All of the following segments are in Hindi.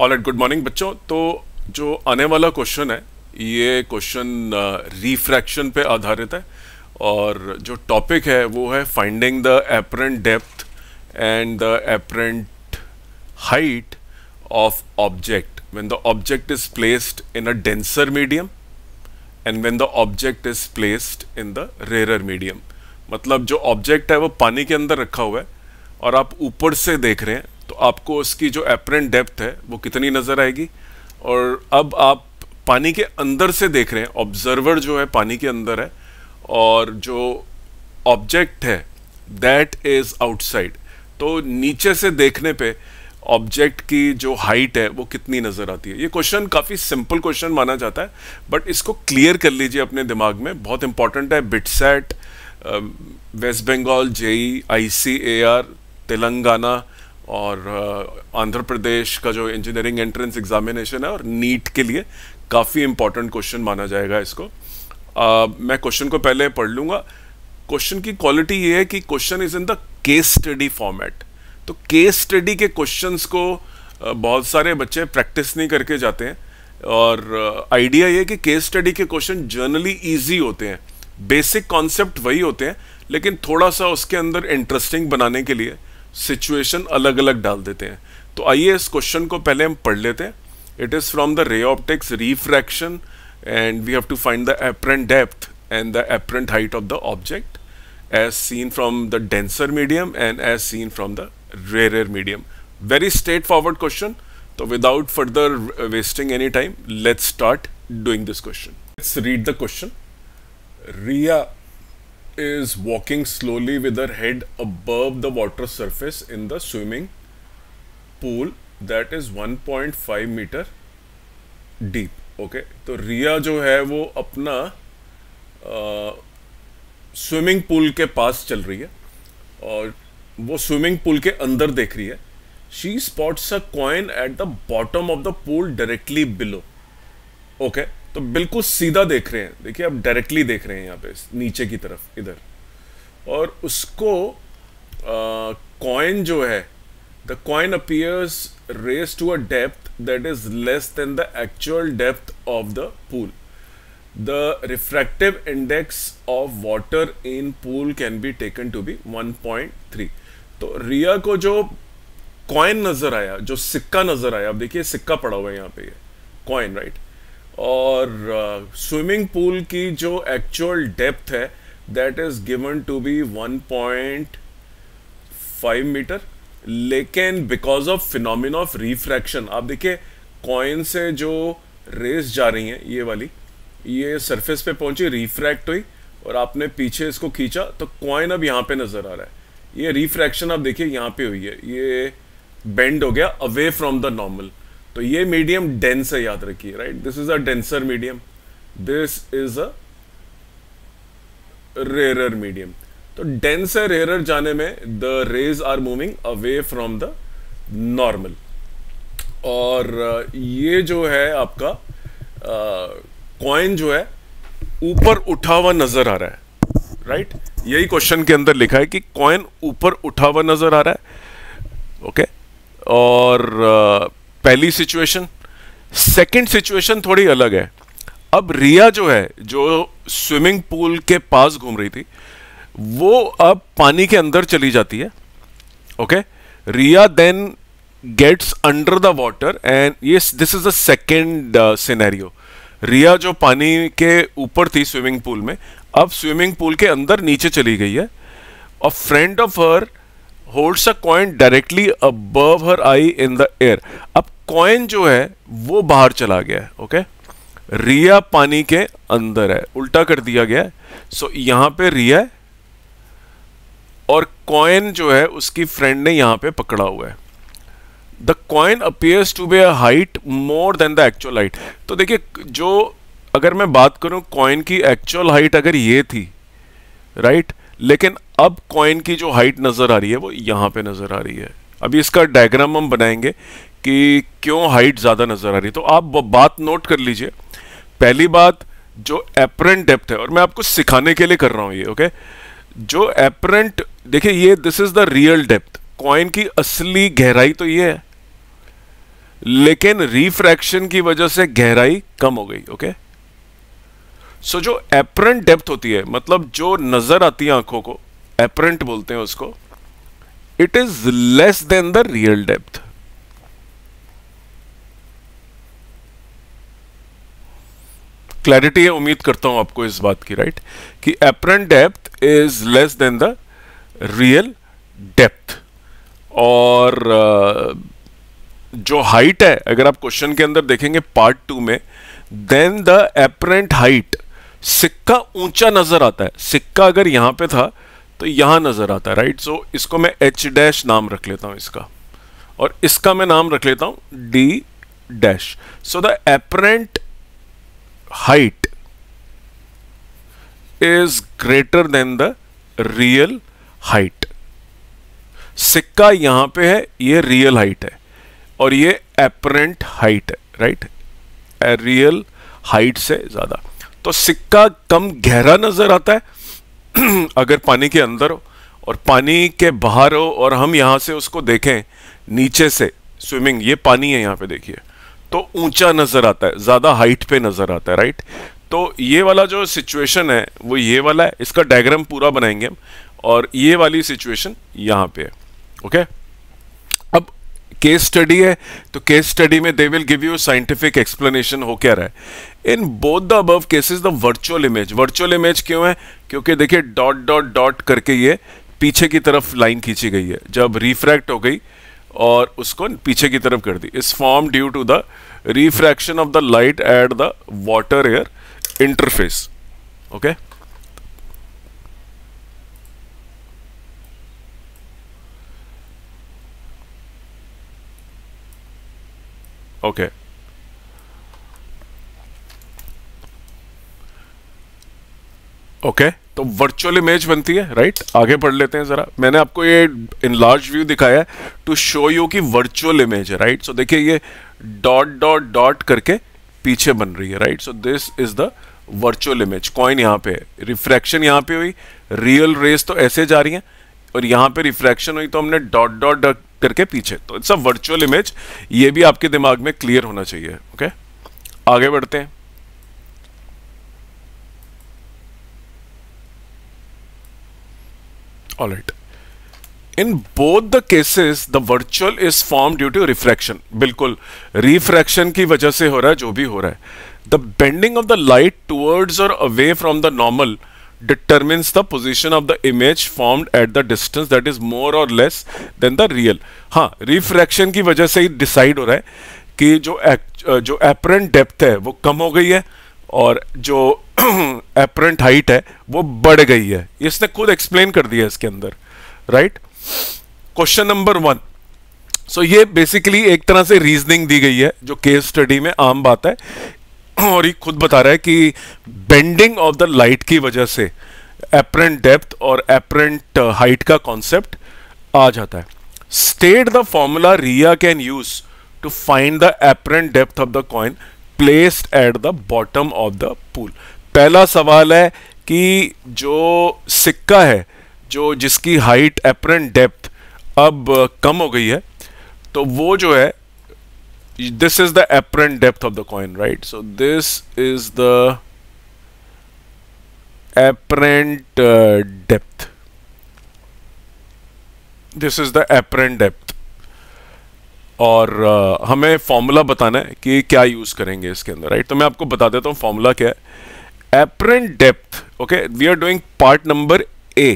ऑल एट गुड मॉर्निंग बच्चों तो जो आने वाला क्वेश्चन है ये क्वेश्चन रिफ्रैक्शन uh, पे आधारित है और जो टॉपिक है वो है finding the apparent depth and the apparent height of object when the object is placed in a denser medium and when the object is placed in the rarer medium मतलब जो ऑब्जेक्ट है वो पानी के अंदर रखा हुआ है और आप ऊपर से देख रहे हैं तो आपको उसकी जो एपरेंट डेप्थ है वो कितनी नज़र आएगी और अब आप पानी के अंदर से देख रहे हैं ऑब्जर्वर जो है पानी के अंदर है और जो ऑब्जेक्ट है दैट इज़ आउटसाइड तो नीचे से देखने पे ऑब्जेक्ट की जो हाइट है वो कितनी नज़र आती है ये क्वेश्चन काफ़ी सिंपल क्वेश्चन माना जाता है बट इसको क्लियर कर लीजिए अपने दिमाग में बहुत इंपॉर्टेंट है BITSAT West Bengal JEE or Telangana और आंध्र प्रदेश का जो इंजीनियरिंग एंट्रेंस एग्जामिनेशन है और नीट के लिए काफ़ी इंपॉर्टेंट क्वेश्चन माना जाएगा इसको uh, मैं क्वेश्चन को पहले पढ़ लूँगा क्वेश्चन की क्वालिटी ये है कि question is in the case study format तो केस स्टडी के क्वेश्चंस को बहुत सारे बच्चे प्रैक्टिस नहीं करके जाते हैं और आइडिया ये कि केस स्टडी के क्वेश्चन जर्नली ईजी होते हैं बेसिक कॉन्सेप्ट वही होते हैं लेकिन थोड़ा सा उसके अंदर इंटरेस्टिंग बनाने के लिए सिचुएशन अलग अलग डाल देते हैं तो आइए इस क्वेश्चन को पहले हम पढ़ लेते हैं it is from the ray optics refraction and we have to find the apparent depth and the apparent height of the object as seen from the denser medium and as seen from the rarer medium very straightforward question तो without further wasting any time let's start doing this question let's read the question Riya is walking slowly with her head above the water surface in the swimming pool that is 1.5 metre deep okay तो रिया जो है वो अपना स्विमिंग पूल के पास चल रही है और वो स्विमिंग पूल के अंदर देख रही है she spots a coin at the bottom of the pool directly below okay okay. तो बिल्कुल सीधा देख रहे हैं देखिए आप डायरेक्टली देख रहे हैं यहाँ पे नीचे की तरफ इधर और उसको कॉइन जो है the coin appears raised to a depth that is less than the actual depth of the pool the refractive index of water in pool can be taken to be 1.3 तो रिया को जो कॉइन नजर आया जो सिक्का नजर आया अब देखिए सिक्का पड़ा हुआ है यहाँ पे कॉइन राइट right? और स्विमिंग uh, पूल की जो एक्चुअल डेप्थ है that is given to be 1.5 metre लेकिन because of phenomenon of refraction आप देखिए कॉइन से जो रेस जा रही हैं ये वाली ये सरफेस पे पहुंची रिफ्रैक्ट हुई और आपने पीछे इसको खींचा तो कॉइन अब यहाँ पे नज़र आ रहा है ये रिफ्रैक्शन आप देखिए यहाँ पे हुई है ये बेंड हो गया अवे फ्रॉम द नॉर्मल तो ये मीडियम डेंस है याद रखिए right this is a denser medium this is a rarer medium तो डेंस है जाने में the rays are moving away from the normal और uh, ये जो है आपका कॉइन uh, जो है ऊपर उठा हुआ नजर आ रहा है राइट right? यही क्वेश्चन के अंदर लिखा है कि कॉइन ऊपर उठा हुआ नजर आ रहा है ओके okay? और uh, पहली सिचुएशन सेकंड सिचुएशन थोड़ी अलग है अब रिया जो है जो स्विमिंग पूल के पास घूम रही थी वो अब पानी के अंदर चली जाती है okay Riya then gets under the water and ये this is the second scenario Riya जो पानी के ऊपर थी स्विमिंग पूल में अब स्विमिंग पूल के अंदर नीचे चली गई है a friend of her holds a coin directly above her eye in the air अब कॉइन जो है वो बाहर चला गया है ओके रिया पानी के अंदर है उल्टा कर दिया गया है सो यहां पे रिया और कॉइन जो है उसकी फ्रेंड ने यहां पे पकड़ा हुआ है the coin appears to be a height more than the actual height तो देखिए जो अगर मैं बात करूं कॉइन की एक्चुअल हाइट अगर ये थी राइट लेकिन अब कॉइन की जो हाइट नज़र आ रही है वो यहां पे नज़र आ रही है अभी इसका डायग्राम हम बनाएंगे कि क्यों हाइट ज़्यादा नज़र आ रही है तो आप बात नोट कर लीजिए पहली बात जो एपरेंट डेप्थ है और मैं आपको सिखाने के लिए कर रहा हूं ये ओके जो एपरेंट देखिए ये this is the real depth coin की असली गहराई तो ये है लेकिन रिफ्रैक्शन की वजह से गहराई कम हो गई ओके okay? सो so, जो एपरेंट डेप्थ होती है मतलब जो नज़र आती है आंखों को एपरेंट बोलते हैं उसको it is less than the real depth clarity है उम्मीद करता हूं आपको इस बात की राइट right? कि apparent depth is less than the real depth और uh, जो हाइट है अगर आप क्वेश्चन के अंदर देखेंगे पार्ट टू में देन द एपरेंट हाइट सिक्का ऊंचा नजर आता है सिक्का अगर यहां पे था तो यहां नजर आता है राइट सो इसको मैं एच डैश नाम रख लेता हूं इसका और इसका मैं नाम रख लेता हूं D dash so the apparent height is greater than the real height सिक्का यहां पे है ये रियल हाइट है और ये एपरेंट हाइट है राइट रियल हाइट से ज्यादा तो सिक्का कम गहरा नज़र आता है अगर पानी के अंदर हो और पानी के बाहर हो और हम यहां से उसको देखें नीचे से स्विमिंग ये पानी है यहां पे देखिए तो ऊंचा नज़र आता है ज़्यादा हाइट पे नज़र आता है राइट तो ये वाला जो सिचुएशन है वो ये वाला है इसका डायग्राम पूरा बनाएंगे हम और ये वाली सिचुएशन यहां पे है ओके okay? केस स्टडी है तो केस स्टडी में they will give you scientific explanation हो क्या रहा है in both the above cases the virtual image virtual image क्यों है क्योंकि देखिए डॉट डॉट डॉट करके ये पीछे की तरफ लाइन खींची गई है जब रिफ्रैक्ट हो गई और उसको पीछे की तरफ कर दी is formed due to the refraction of the light at the water air interface okay Okay. Okay okay, तो वर्चुअल इमेज बनती है राइट आगे पढ़ लेते हैं जरा मैंने आपको ये इन लार्ज व्यू दिखाया है टू शो यू की वर्चुअल इमेज है राइट सो देखिए ये डॉट डॉट डॉट करके पीछे बन रही है right so this is the virtual image coin यहां पे रिफ्रैक्शन यहां पे हुई रियल रेस तो ऐसे जा रही है और यहाँ पे रिफ्रैक्शन हुई तो हमने डॉट डॉट करके पीछे तो इट्स अ वर्चुअल इमेज ये भी आपके दिमाग में क्लियर होना चाहिए ओके okay? आगे बढ़ते हैं all right in both the cases the virtual is formed due to refraction बिल्कुल refraction की वजह से हो रहा है जो भी हो रहा है the bending of the light towards or away from the normal determines the position of the image formed at the distance that is more or less than the real हाँ रिफ्रैक्शन की वजह से ही डिसाइड हो रहा है कि जो जो एपरेंट डेप्थ है वो कम हो गई है और जो एपरेंट हाइट है वो बढ़ गई है इसने खुद एक्सप्लेन कर दिया इसके अंदर right question number one so so, ये बेसिकली एक तरह से रीजनिंग दी गई है जो केस स्टडी में आम बात है और ये खुद बता रहा है कि बेंडिंग ऑफ द लाइट की वजह से एपरेंट डेप्थ और एपरेंट हाइट uh, का कॉन्सेप्ट आ जाता है state the formula Riya can use to find the apparent depth of the coin placed at the bottom of the pool पहला सवाल है कि जो सिक्का है जो जिसकी हाइट एपरेंट डेप्थ अब uh, कम हो गई है तो वो जो है this is the apparent depth of the coin right so this is the apparent uh, depth this is the apparent depth और uh, हमें फॉर्मूला बताना है कि क्या यूज़ करेंगे इसके अंदर राइट right? तो मैं आपको बता देता हूँ फॉर्मूला क्या है apparent depth okay we are doing part number A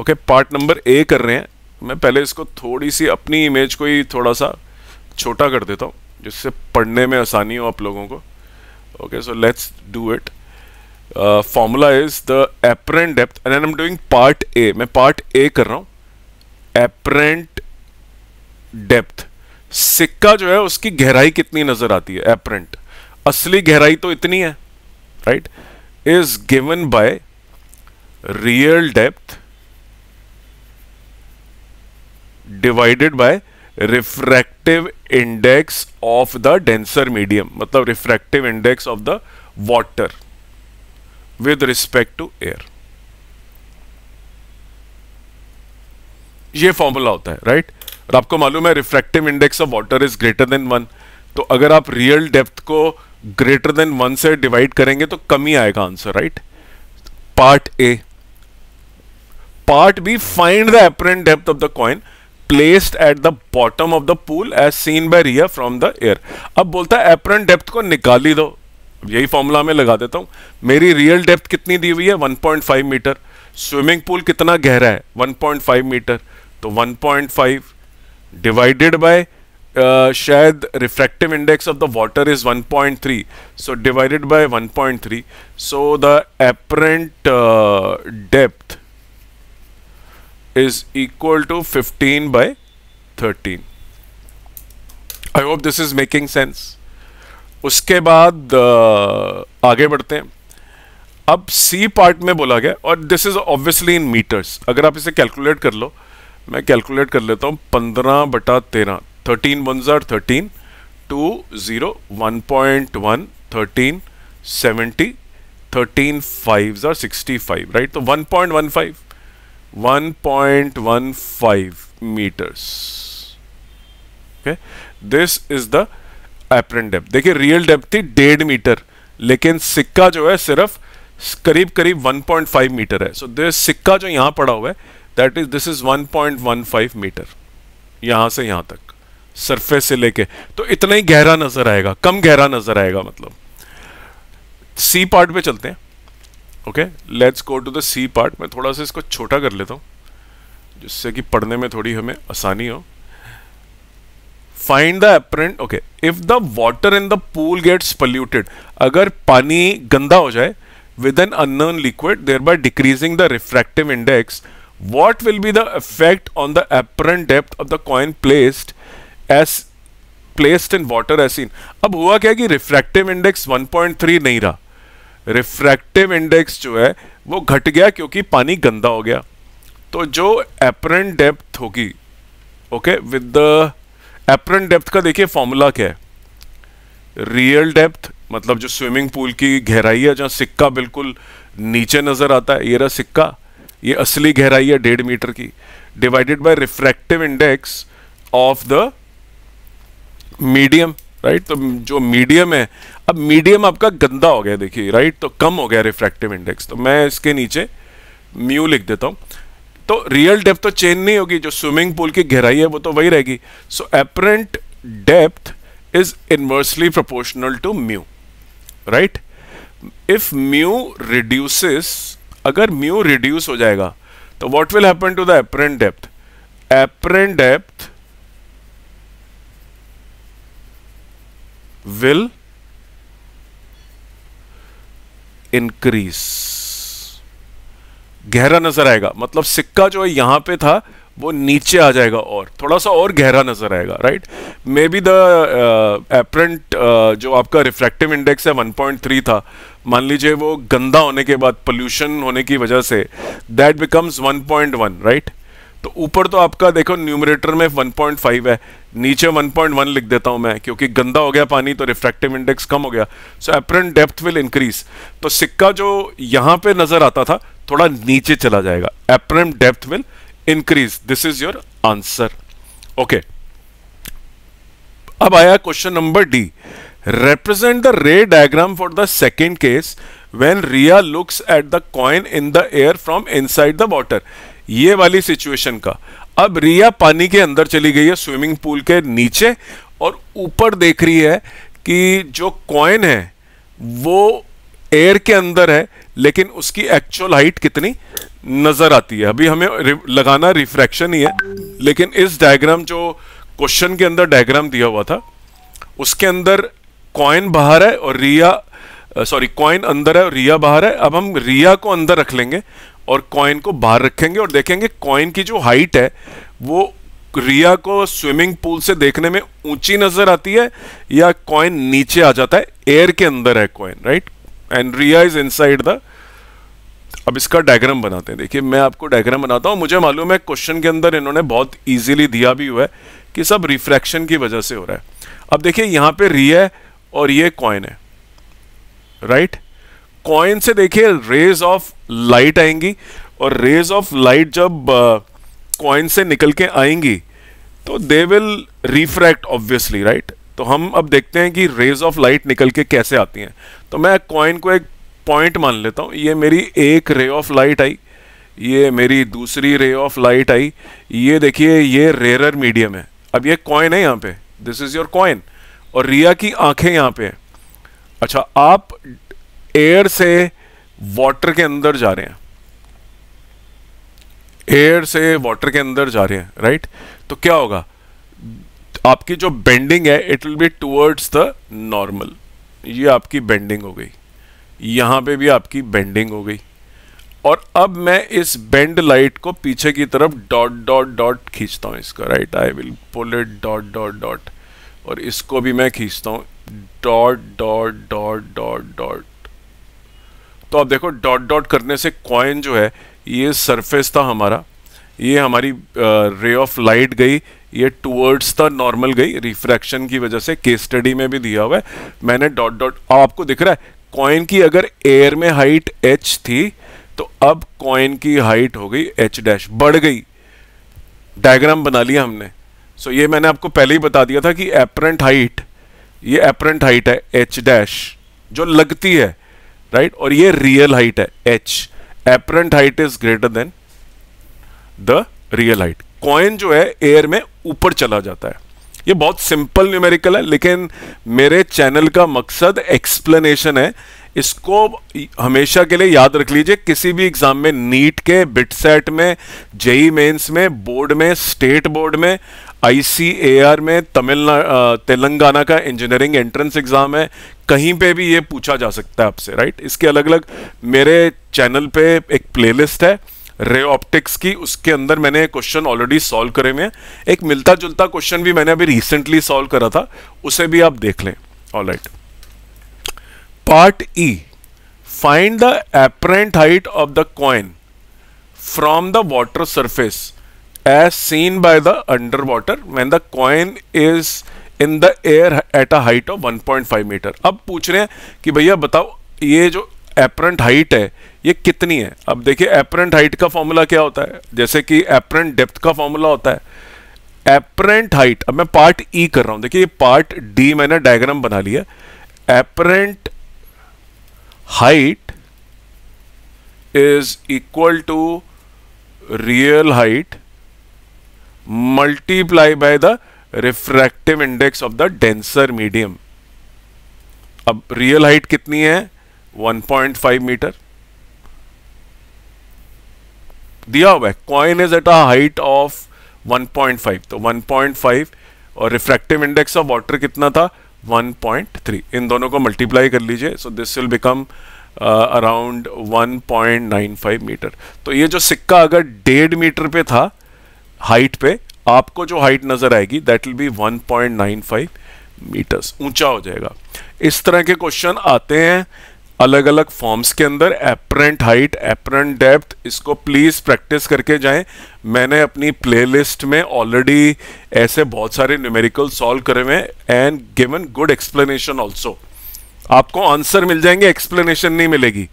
okay part number A कर रहे हैं मैं पहले इसको थोड़ी सी अपनी इमेज को ही थोड़ा सा छोटा कर देता हूँ जिससे पढ़ने में आसानी हो आप लोगों को okay so let's do it formula is the apparent depth and I am doing part A मैं पार्ट ए कर रहा हूँ एपरेंट डेप्थ सिक्का जो है उसकी गहराई कितनी नजर आती है एपरेंट असली गहराई तो इतनी है right is given by real depth divided by refractive index of the denser medium मतलब refractive index of the water with respect to air ये फॉर्मूला होता है राइट right? और आपको मालूम है refractive index of water is greater than one तो अगर आप रियल डेप्थ को ग्रेटर देन वन से डिवाइड करेंगे तो कम ही आएगा answer right part A part B find the apparent depth of the coin placed at the bottom of the pool as seen by Rhea from the air. अब बोलता है एप्रन depth को निकाली दो यही फॉर्मूला में लगा देता हूं मेरी रियल डेप्थ कितनी दी हुई है 1.5 मीटर स्विमिंग पूल कितना गहरा है 1.5 मीटर तो 1.5 डिवाइडेड बाय शायद refractive index of the water is 1.3 so divided by 1.3 so the apparent depth is equal to 15 by 13 I hope this is making sense उसके बाद uh, आगे बढ़ते हैं अब सी पार्ट में बोला गया और this is obviously in metres अगर आप इसे कैलकुलेट कर लो मैं कैलकुलेट कर लेता हूँ पंद्रह बटा तेरह थर्टीन वन ज़ार thirteen two zero one point one thirteen seventy thirteen five ज़ार सिक्सटी फाइव राइट तो one point one five 1.15 meters okay this is the apparent depth देखिए रियल depth थी डेढ़ मीटर लेकिन सिक्का जो है सिर्फ करीब करीब 1.5 मीटर है सो दिस सिक्का जो यहां पड़ा हुआ है that is this is 1.15 metre यहां से यहां तक सरफेस से लेके तो इतना ही गहरा नजर आएगा कम गहरा नजर आएगा मतलब सी पार्ट पे चलते हैं okay let's go to the C part मैं थोड़ा सा इसको छोटा कर लेता हूँ जिससे कि पढ़ने में थोड़ी हमें आसानी हो find the apparent okay if the water in the pool gets polluted अगर पानी गंदा हो जाए with an unknown liquid thereby decreasing the refractive index what will be the effect on the apparent depth of the coin placed as placed in water एसिन अब हुआ क्या कि refractive index one point three नहीं रहा रिफ्रैक्टिव इंडेक्स जो है वो घट गया क्योंकि पानी गंदा हो गया तो जो एपरेंट डेप्थ होगी okay with the apparent depth का देखिए फॉर्मूला क्या है रियल डेप्थ मतलब जो स्विमिंग पूल की गहराई है जहाँ सिक्का बिल्कुल नीचे नज़र आता है ये रहा सिक्का ये असली गहराई है डेढ़ मीटर की divided by refractive index of the medium right तो जो मीडियम है अब मीडियम आपका गंदा हो गया देखिए राइट तो कम हो गया रिफ्रैक्टिव इंडेक्स तो मैं इसके नीचे म्यू लिख देता हूँ तो रियल डेप्थ तो चेंज नहीं होगी जो स्विमिंग पूल की गहराई है वो तो वही रहेगी so apparent depth is inversely proportional to mu right if mu reduces अगर म्यू रिड्यूस हो जाएगा तो what will happen to the apparent depth apparent depth will increase गहरा नजर आएगा मतलब सिक्का जो है यहां पे था वो नीचे आ जाएगा और थोड़ा सा और गहरा नजर आएगा right maybe the apparent जो आपका रिफ्रैक्टिव इंडेक्स है 1.3 था मान लीजिए वो गंदा होने के बाद पोल्यूशन होने की वजह say that becomes 1.1 right right? तो ऊपर तो आपका देखो न्यूमरेटर में 1.5 है नीचे 1.1 लिख देता हूं मैं क्योंकि गंदा हो गया पानी तो रिफ्रैक्टिव इंडेक्स कम हो गया so apparent depth will increase तो सिक्का जो यहां पे नजर आता था थोड़ा नीचे चला जाएगा apparent depth will increase this is your answer okay अब आया question number D represent the ray diagram for the second case when Riya looks at the coin in the air from inside the water ये वाली सिचुएशन का अब रिया पानी के अंदर चली गई है स्विमिंग पूल के नीचे और ऊपर देख रही है कि जो कॉइन है वो एयर के अंदर है लेकिन उसकी एक्चुअल हाइट कितनी नज़र आती है अभी हमें लगाना रिफ्रैक्शन ही है लेकिन इस डायग्राम जो क्वेश्चन के अंदर डायग्राम दिया हुआ था उसके अंदर कॉइन बाहर है और रिया सॉरी uh, कॉइन अंदर है रिया बाहर है अब हम रिया को अंदर रख लेंगे और कॉइन को बाहर रखेंगे और देखेंगे कॉइन की जो हाइट है वो रिया को स्विमिंग पूल से देखने में ऊंची नजर आती है या कॉइन नीचे आ जाता है एयर के अंदर है coin right and Riya is side the अब इसका डायग्राम बनाते हैं देखिए मैं आपको डायग्राम बनाता हूँ मुझे मालूम है क्वेश्चन के अंदर इन्होंने बहुत ईजिली दिया भी हुआ है कि सब रिफ्रैक्शन की वजह से हो रहा है अब देखिए यहाँ पे रिया और ये कॉइन है राइट कॉइन से देखिए रेज ऑफ लाइट आएंगी और रेज ऑफ लाइट जब कॉइन uh, से निकल के आएंगी तो they will refract obviously right तो हम अब देखते हैं कि रेज ऑफ लाइट निकल के कैसे आती हैं तो मैं कॉइन को एक पॉइंट मान लेता हूँ ये मेरी एक रे ऑफ लाइट आई ये मेरी दूसरी रे ऑफ लाइट आई ये देखिए ये रेयर मीडियम है अब ये कॉइन है यहाँ पे दिस इज़ योर कॉइन और रिया की आंखें यहाँ पे हैं अच्छा आप एयर से वाटर के अंदर जा रहे हैं एयर से वाटर के अंदर जा रहे हैं राइट तो क्या होगा आपकी जो बेंडिंग है it will be towards the normal ये आपकी बेंडिंग हो गई यहां पे भी आपकी बेंडिंग हो गई और अब मैं इस बेंड लाइट को पीछे की तरफ डॉट डॉट डॉट खींचता हूं इसका right I will pull it dot dot dot और इसको भी मैं खींचता हूं dot dot dot dot dot तो आप देखो डॉट डॉट करने से कॉइन जो है ये सरफेस था हमारा ये हमारी रे ऑफ लाइट गई ये टूवर्ड्स था नॉर्मल गई रिफ्रैक्शन की वजह से केस स्टडी में भी दिया हुआ है मैंने डॉट डॉट आपको दिख रहा है कॉइन की अगर एयर में हाइट एच थी तो अब कॉइन की हाइट हो गई एच डैश बढ़ गई डायग्राम बना लिया हमने सो so, ये मैंने आपको पहले ही बता दिया था कि एपरेंट हाइट ये एपरेंट हाइट है एच डैश जो लगती है राइट और ये रियल हाइट है H apparent height is greater than the real height coin जो है एयर में ऊपर चला जाता है ये बहुत सिंपल न्यूमेरिकल है लेकिन मेरे चैनल का मकसद एक्सप्लेनेशन है इसको हमेशा के लिए याद रख लीजिए किसी भी एग्जाम में नीट के बिट सेट में जेई मेंस में बोर्ड में स्टेट बोर्ड में आईसीएआर में तमिलनाडु तेलंगाना का इंजीनियरिंग एंट्रेंस एग्ज़ाम है कहीं पे भी ये पूछा जा सकता है आपसे राइट इसके अलग अलग मेरे चैनल पे एक प्लेलिस्ट है रे ऑप्टिक्स की उसके अंदर मैंने क्वेश्चन ऑलरेडी सॉल्व करे हुए हैं एक मिलता जुलता क्वेश्चन भी मैंने अभी रिसेंटली सॉल्व करा था उसे भी आप देख लें all right part E find the apparent height of the coin from the water surface as seen by the underwater when the coin is in the air at a height of 1.5 meter. अब पूछ रहे हैं कि भैया बताओ ये जो एपरेंट हाइट है ये कितनी है अब देखिए एपरेंट हाइट का फॉर्मूला क्या होता है जैसे कि एपरेंट डेप्थ का फॉर्मूला होता है एपरेंट हाइट अब मैं पार्ट ई e कर रहा हूं देखिए पार्ट डी मैंने डायग्राम बना लिया apparent height is equal to real height multiply by the refractive index of the denser medium अब रियल हाइट कितनी है 1.5 मीटर दिया हुआ है coin is at a height of 1.5 तो 1.5 और रिफ्रैक्टिव इंडेक्स ऑफ वाटर कितना था 1.3 इन दोनों को मल्टीप्लाई कर लीजिए so this will become around 1.95 metre तो ये जो सिक्का अगर डेढ़ मीटर पे था हाइट पे आपको जो हाइट नज़र आएगी दैट विल बी 1.95 मीटर्स ऊंचा हो जाएगा इस तरह के क्वेश्चन आते हैं अलग अलग फॉर्म्स के अंदर एपरेंट हाइट एपरेंट डेप्थ इसको प्लीज़ प्रैक्टिस करके जाएं मैंने अपनी प्लेलिस्ट में ऑलरेडी ऐसे बहुत सारे न्यूमेरिकल सॉल्व करे हुए हैं and given good explanation also आपको आंसर मिल जाएंगे एक्सप्लेनेशन नहीं मिलेगी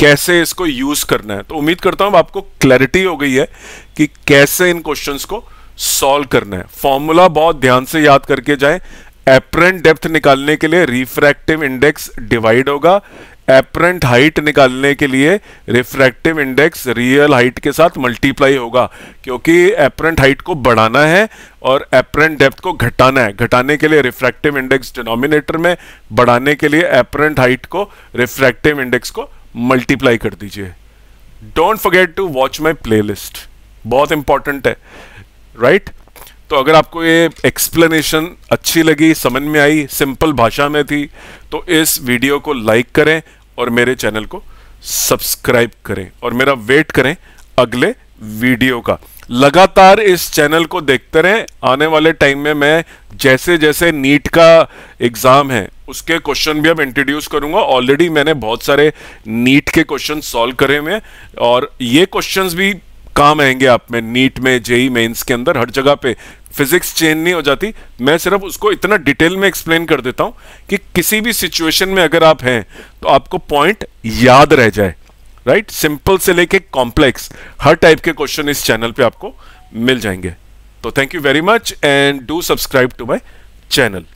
कैसे इसको यूज करना है तो उम्मीद करता हूं आपको क्लैरिटी हो गई है कि कैसे इन क्वेश्चंस को सॉल्व करना है फॉर्मूला बहुत ध्यान से याद करके जाए एपरेंट डेप्थ निकालने के लिए रिफ्रैक्टिव इंडेक्स डिवाइड होगा एपरेंट हाइट निकालने के लिए रिफ्रैक्टिव इंडेक्स रियल हाइट के साथ मल्टीप्लाई होगा क्योंकि एपरेंट हाइट को बढ़ाना है और एपरेंट डेप्थ को घटाना है घटाने के लिए रिफ्रैक्टिव इंडेक्स डिनोमिनेटर में बढ़ाने के लिए एपरेंट हाइट को रिफ्रैक्टिव इंडेक्स को मल्टीप्लाई कर दीजिए don't forget to watch my playlist बहुत इंपॉर्टेंट है राइट right? तो अगर आपको ये एक्सप्लेनेशन अच्छी लगी समझ में आई सिंपल भाषा में थी तो इस वीडियो को लाइक करें और मेरे चैनल को सब्सक्राइब करें और मेरा वेट करें अगले वीडियो का लगातार इस चैनल को देखते रहें आने वाले टाइम में मैं जैसे जैसे नीट का एग्ज़ाम है उसके क्वेश्चन भी अब इंट्रोड्यूस करूंगा ऑलरेडी मैंने बहुत सारे नीट के क्वेश्चन सॉल्व करे हुए और ये क्वेश्चंस भी काम आएंगे आप में नीट में जेई मेंस के अंदर हर जगह पे फिजिक्स चेंज नहीं हो जाती मैं सिर्फ उसको इतना डिटेल में एक्सप्लेन कर देता हूं कि किसी भी सिचुएशन में अगर आप हैं तो आपको पॉइंट याद रह जाए राइट सिंपल से लेके कॉम्प्लेक्स हर टाइप के क्वेश्चन इस चैनल पे आपको मिल जाएंगे तो thank you very much and do subscribe to my channel